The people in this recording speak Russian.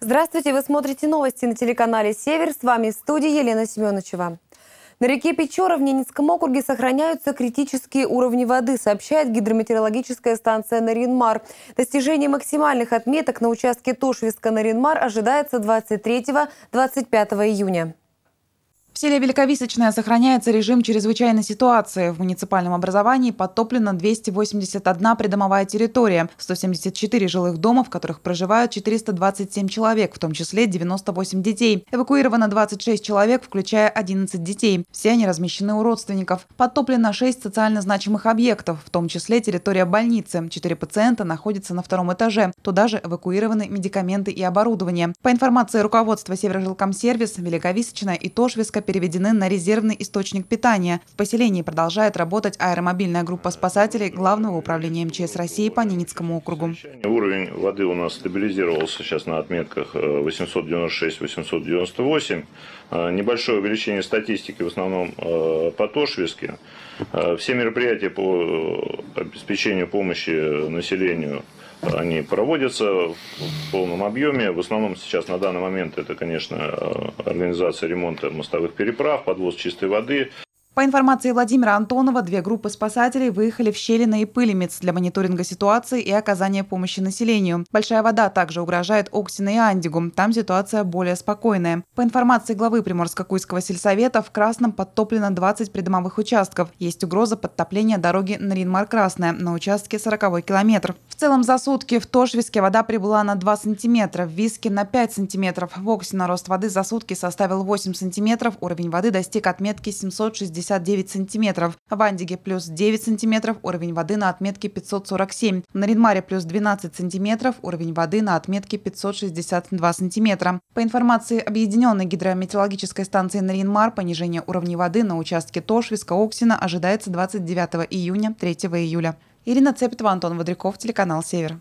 Здравствуйте, вы смотрите новости на телеканале «Север». С вами в студии Елена Семеновичева. На реке Печора в Ненецком округе сохраняются критические уровни воды, сообщает гидрометеорологическая станция Наринмар. Достижение максимальных отметок на участке Тошвиска-Наринмар ожидается 23-25 июня. В селе Великовисочное сохраняется режим чрезвычайной ситуации. В муниципальном образовании подтоплена 281 придомовая территория, 174 жилых дома, в которых проживают 427 человек, в том числе 98 детей. Эвакуировано 26 человек, включая 11 детей. Все они размещены у родственников. Подтоплено 6 социально значимых объектов, в том числе территория больницы. Четыре пациента находятся на втором этаже. Туда же эвакуированы медикаменты и оборудование. По информации руководства Северожилкомсервис, Великовисочная и Тошвиска переведены на резервный источник питания. В поселении продолжает работать аэромобильная группа спасателей Главного управления МЧС России по Ненецкому округу. Уровень воды у нас стабилизировался сейчас на отметках 896-898. Э, э, небольшое увеличение статистики в основном э, по Тошвиске. Все мероприятия по обеспечению помощи населению они проводятся в полном объеме. В основном сейчас на данный момент это, конечно, организация ремонта мостовых переправ, подвоз чистой воды, по информации Владимира Антонова, две группы спасателей выехали в щели на Ипылимец для мониторинга ситуации и оказания помощи населению. Большая вода также угрожает Оксино и Андигу. Там ситуация более спокойная. По информации главы Приморско-Куйского сельсовета, в Красном подтоплено 20 придомовых участков. Есть угроза подтопления дороги Наринмар-Красная на участке 40 километр. В целом за сутки в Тошвиске вода прибыла на 2 сантиметра, в Виске на 5 сантиметров. В Оксино рост воды за сутки составил 8 сантиметров, уровень воды достиг отметки 760 559 сантиметров. В Андиге плюс 9 сантиметров, уровень воды на отметке 547. В Наринмаре плюс 12 сантиметров, уровень воды на отметке 562 сантиметра. По информации Объединенной гидрометеорологической станции Наринмар, понижение уровня воды на участке Тош, Вискооксина ожидается 29 июня, 3 июля. Ирина Цепетова, Антон Водряков, телеканал «Север».